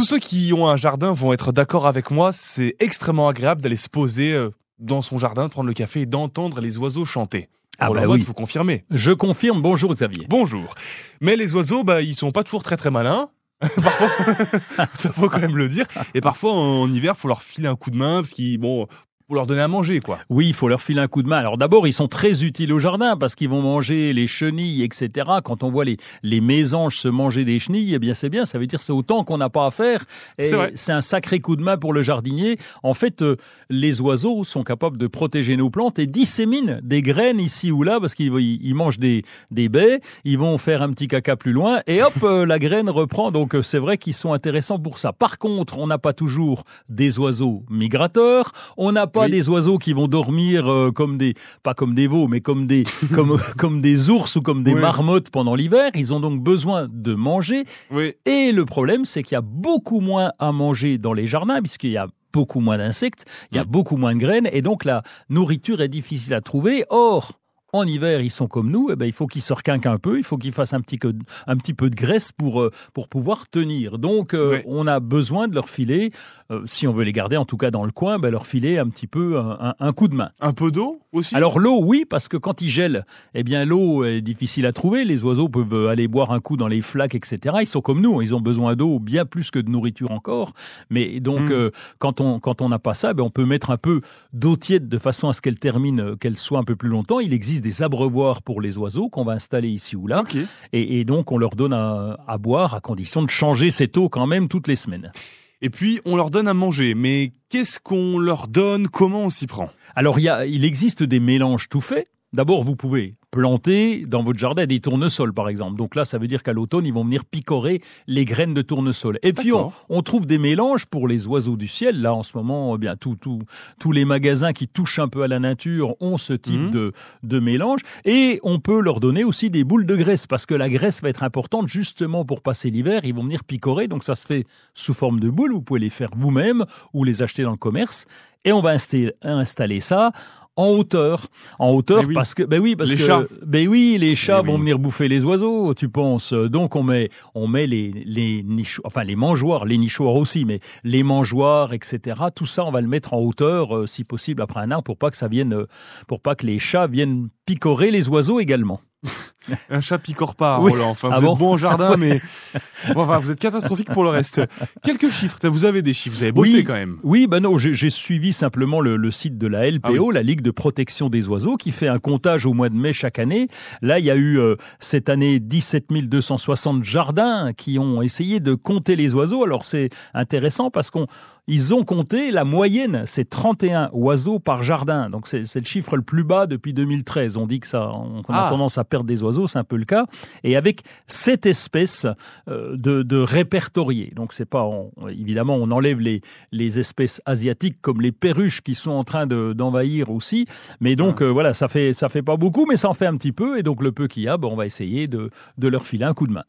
Tous ceux qui ont un jardin vont être d'accord avec moi, c'est extrêmement agréable d'aller se poser euh, dans son jardin, de prendre le café et d'entendre les oiseaux chanter. Ah bah vous Je confirme, bonjour Xavier. Bonjour. Mais les oiseaux, bah, ils sont pas toujours très très malins. parfois, ça faut quand même le dire. Et parfois, en hiver, faut leur filer un coup de main parce qu'ils, bon, pour leur donner à manger, quoi. Oui, il faut leur filer un coup de main. Alors d'abord, ils sont très utiles au jardin parce qu'ils vont manger les chenilles, etc. Quand on voit les, les mésanges se manger des chenilles, eh bien c'est bien, ça veut dire c'est autant qu'on n'a pas à faire. vrai. c'est un sacré coup de main pour le jardinier. En fait, euh, les oiseaux sont capables de protéger nos plantes et disséminent des graines ici ou là parce qu'ils ils mangent des, des baies, ils vont faire un petit caca plus loin et hop, euh, la graine reprend. Donc euh, c'est vrai qu'ils sont intéressants pour ça. Par contre, on n'a pas toujours des oiseaux migrateurs, on n'a pas des oiseaux qui vont dormir euh, comme des, pas comme des veaux, mais comme des, comme, comme des ours ou comme des marmottes pendant l'hiver. Ils ont donc besoin de manger. Et le problème, c'est qu'il y a beaucoup moins à manger dans les jardins, puisqu'il y a beaucoup moins d'insectes, il y a mm. beaucoup moins de graines, et donc la nourriture est difficile à trouver. Or, en hiver, ils sont comme nous, eh ben, il faut qu'ils se requinquent un peu, il faut qu'ils fassent un petit, un petit peu de graisse pour, euh, pour pouvoir tenir. Donc, euh, on a besoin de leur filer, euh, si on veut les garder en tout cas dans le coin, ben, leur filer un petit peu un, un coup de main. Un peu d'eau aussi Alors, l'eau, oui, parce que quand ils gèlent, eh bien, l'eau est difficile à trouver. Les oiseaux peuvent aller boire un coup dans les flaques, etc. Ils sont comme nous, ils ont besoin d'eau bien plus que de nourriture encore. Mais donc, hmm. quand on quand on n'a pas ça, ben, on peut mettre un peu d'eau tiède de façon à ce qu'elle termine, qu'elle soit un peu plus longtemps. Il existe des abreuvoirs pour les oiseaux qu'on va installer ici ou là. Et, donc, on leur donne à, boire à condition de changer cette eau quand même toutes les semaines. Et puis, on leur donne à manger. Mais qu'est-ce qu'on leur donne Comment on s'y prend Alors, y a, il existe des mélanges tout faits D'abord, vous pouvez planter dans votre jardin des tournesols, par exemple. Donc là, ça veut dire qu'à l'automne, ils vont venir picorer les graines de tournesol. Et puis, on, trouve des mélanges pour les oiseaux du ciel. Là, en ce moment, eh bien tous les magasins qui touchent un peu à la nature ont ce type mmh. de, de mélange. Et on peut leur donner aussi des boules de graisse, parce que la graisse va être importante justement pour passer l'hiver. Ils vont venir picorer, donc ça se fait sous forme de boules. Vous pouvez les faire vous-même ou les acheter dans le commerce. Et on va installer ça en hauteur, en hauteur parce que ben oui parce les chats. ben oui les chats vont venir bouffer les oiseaux, tu penses. Donc on met on met les les nichoirs, enfin les mangeoires, les nichoirs aussi, mais les mangeoires etc. Tout ça on va le mettre en hauteur euh, si possible après un arbre pour pas que ça vienne euh, pour pas que les chats viennent picorer les oiseaux également. Un chat picore pas, Roland. Enfin, vous bon ah êtes bon jardin, mais vous êtes catastrophique pour le reste. Quelques chiffres. Vous avez des chiffres. Vous avez bossé quand même. Oui, ben non, j'ai suivi simplement le, site de la LPO, ah la Ligue de protection des oiseaux, qui fait un comptage au mois de mai chaque année. Là, il y a eu euh, cette année 17 260 jardins qui ont essayé de compter les oiseaux. Alors c'est intéressant parce qu'on ils ont compté la moyenne, c'est 31 oiseaux par jardin. Donc c'est le chiffre le plus bas depuis 2013. On dit que ça, on, a ah. tendance à perdre des oiseaux, c'est un peu le cas. Et avec cette espèce euh, de, de Donc c'est pas, évidemment, on enlève les, les espèces asiatiques comme les perruches qui sont en train d'envahir aussi. Mais donc ah. euh, voilà, ça fait ça fait pas beaucoup, mais ça en fait un petit peu. Et donc le peu qu'il y a, ben, on va essayer de leur filer un coup de main.